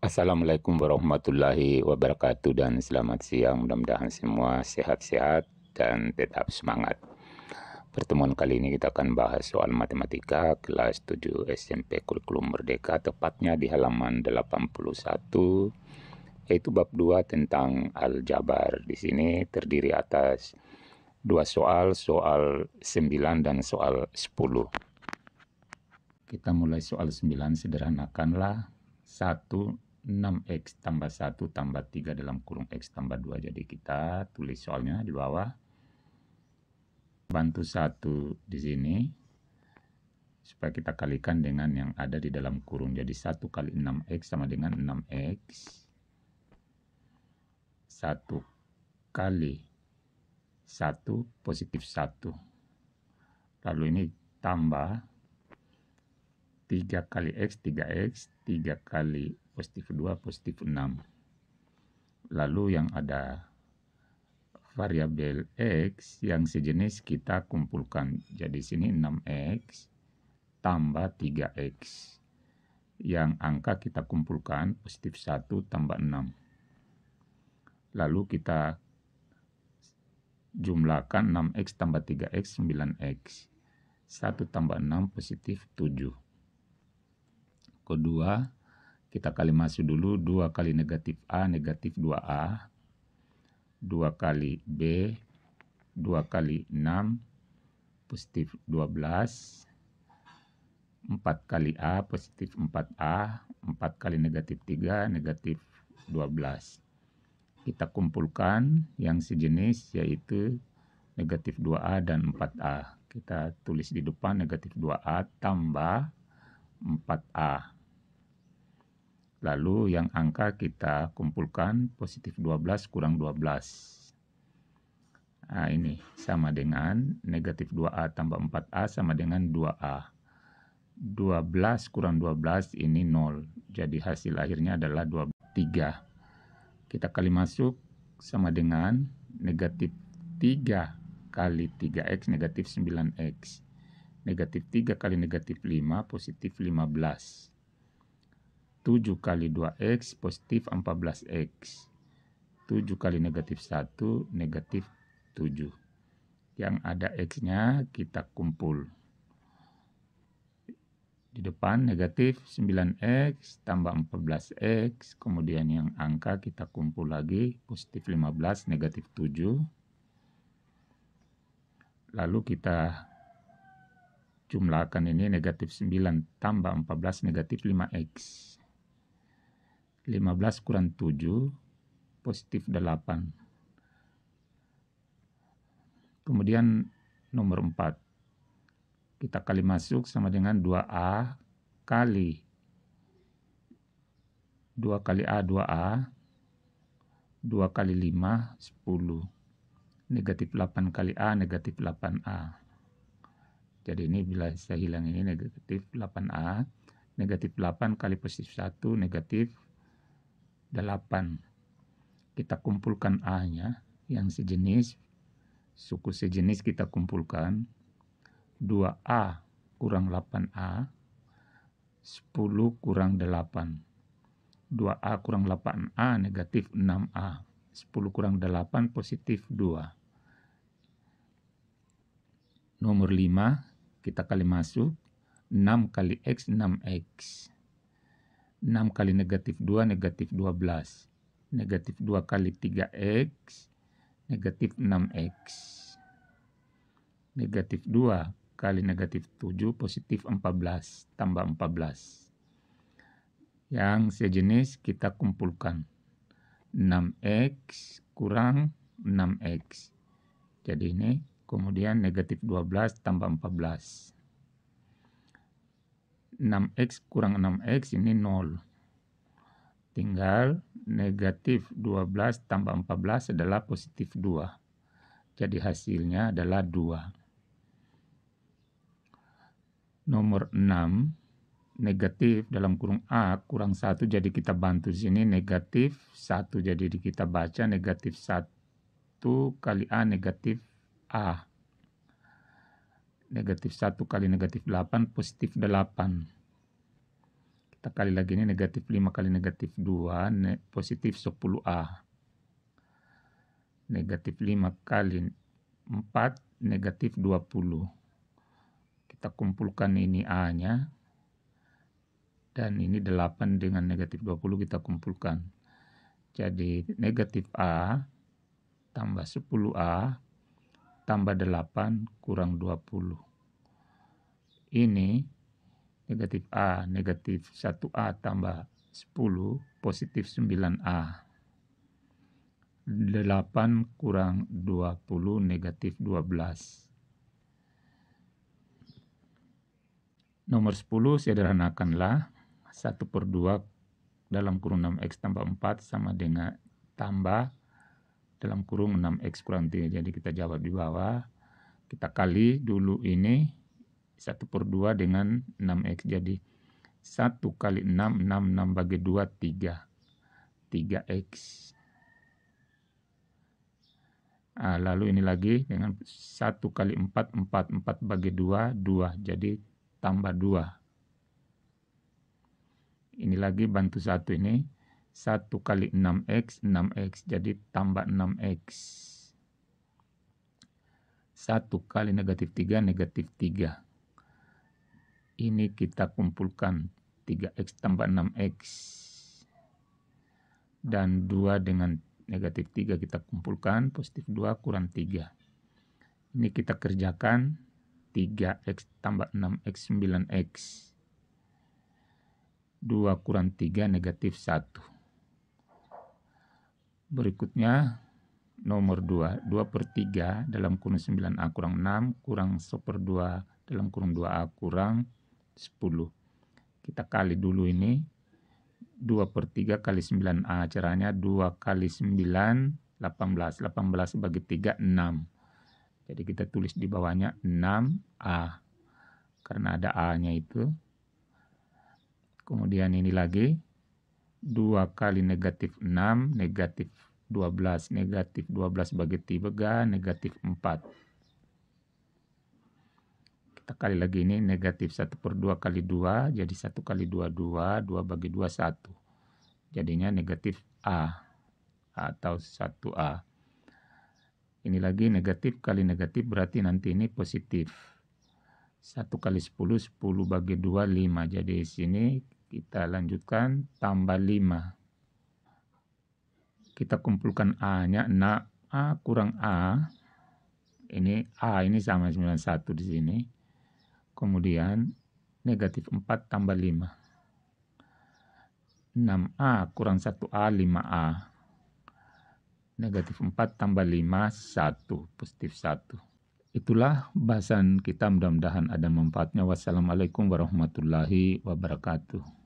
Assalamualaikum warahmatullahi wabarakatuh dan selamat siang. Mudah-mudahan semua sehat-sehat dan tetap semangat. Pertemuan kali ini kita akan bahas soal matematika kelas 7 SMP Kurikulum Merdeka tepatnya di halaman 81 yaitu bab 2 tentang aljabar. Di sini terdiri atas dua soal, soal 9 dan soal 10 kita mulai soal 9 sederhanakanlah 1 6X tambah 1 tambah 3 dalam kurung X tambah 2. Jadi kita tulis soalnya di bawah. Bantu 1 di sini. Supaya kita kalikan dengan yang ada di dalam kurung. Jadi 1 kali 6X sama dengan 6X. 1 kali 1 positif 1. Lalu ini tambah 3 kali X 3X. 3 kali positif 2, positif 6. Lalu yang ada variabel X yang sejenis kita kumpulkan. Jadi sini 6X tambah 3X. Yang angka kita kumpulkan positif 1 tambah 6. Lalu kita jumlahkan 6X tambah 3X 9X. 1 tambah 6 positif 7. Kedua, kita kali masuk dulu dua kali negatif A negatif 2A. dua kali B. dua kali 6 positif 12. 4 kali A positif 4A. 4 kali negatif 3 negatif 12. Kita kumpulkan yang sejenis yaitu negatif 2A dan 4A. Kita tulis di depan negatif 2A tambah 4A. Lalu yang angka kita kumpulkan positif 12 kurang 12. Nah, ini sama dengan negatif 2A tambah 4A sama dengan 2A. 12 kurang 12 ini 0. Jadi hasil akhirnya adalah 23. Kita kali masuk sama dengan negatif 3 kali 3X negatif 9X. Negatif 3 kali negatif 5 positif 15 7 kali 2x positif 14x. 7 kali negatif 1 negatif 7. Yang ada x-nya kita kumpul. Di depan negatif 9x tambah 14x. Kemudian yang angka kita kumpul lagi positif 15 negatif 7. Lalu kita jumlahkan ini negatif 9 tambah 14 negatif 5x. 15 kurang 7 positif 8 kemudian nomor 4 kita kali masuk sama dengan 2A kali 2 kali A 2A 2 kali 5 10 negatif 8 kali A negatif 8A jadi ini bila saya hilang ini negatif 8A negatif 8 kali positif 1 negatif 8. Kita kumpulkan A-nya yang sejenis, suku sejenis kita kumpulkan. 2A kurang 8A, 10 kurang 8. 2A kurang 8A negatif 6A. 10 kurang 8 positif 2. Nomor 5, kita kali masuk. 6 kali X, 6X. 6 kali negatif 2, negatif 12. Negatif 2 kali 3x, negatif 6x. Negatif 2 kali negatif 7, positif 14, tambah 14. Yang sejenis kita kumpulkan. 6x kurang 6x. Jadi ini kemudian negatif 12 tambah 14. 6X kurang 6X ini 0. Tinggal negatif 12 tambah 14 adalah positif 2. Jadi hasilnya adalah 2. Nomor 6, negatif dalam kurung A kurang 1 jadi kita bantu sini negatif 1 jadi kita baca negatif 1 kali A negatif A negatif 1 kali negatif 8 positif 8 kita kali lagi ini negatif 5 kali negatif 2 ne positif 10A negatif 5 kali 4 negatif 20 kita kumpulkan ini A nya dan ini 8 dengan negatif 20 kita kumpulkan jadi negatif A tambah 10A tambah 8 kurang 20. Ini negatif A, negatif 1A tambah 10, positif 9A. 8 kurang 20, negatif 12. Nomor 10 sederhanakanlah 1 per 2 dalam kurun 6x tambah 4 sama dengan tambah dalam kurung 6x kurang 3. Jadi kita jawab di bawah. Kita kali dulu ini 1 per 2 dengan 6x. Jadi 1 kali 6, 6, 6 bagi 2, 3. 3x. Nah, lalu ini lagi dengan 1 kali 4, 4, 4 bagi 2, 2. Jadi tambah 2. Ini lagi bantu satu ini 1 kali 6x, 6x, jadi tambah 6x. 1 kali negatif 3, negatif 3. Ini kita kumpulkan 3x tambah 6x. Dan 2 dengan negatif 3 kita kumpulkan, positif 2 kurang 3. Ini kita kerjakan 3x tambah 6x, 9x. 2 kurang 3 negatif 1. Berikutnya nomor 2, 2 per 3 dalam kurung 9A kurang 6 kurang 1 per 2 dalam kurung 2A kurang 10. Kita kali dulu ini 2 per 3 kali 9A caranya 2 kali 9 18 18 bagi 3 6 jadi kita tulis di bawahnya 6A karena ada A nya itu kemudian ini lagi 2 kali negatif 6, negatif 12, negatif 12 bagi 3, negatif 4. Kita kali lagi ini negatif 1 per 2 kali 2, jadi 1 kali 2, 2, 2 bagi 2, 1. Jadinya negatif A atau 1A. Ini lagi negatif kali negatif berarti nanti ini positif. 1 kali 10, 10 bagi 2, 5. Jadi sini kita lanjutkan tambah 5. Kita kumpulkan A-nya 6. A kurang A. Ini A ini sama 91 di sini. Kemudian negatif 4 tambah 5. 6A kurang 1A 5A. Negatif 4 tambah 5 1. Positif 1 itulah bahasan kita mudah-mudahan ada manfaatnya wassalamualaikum warahmatullahi wabarakatuh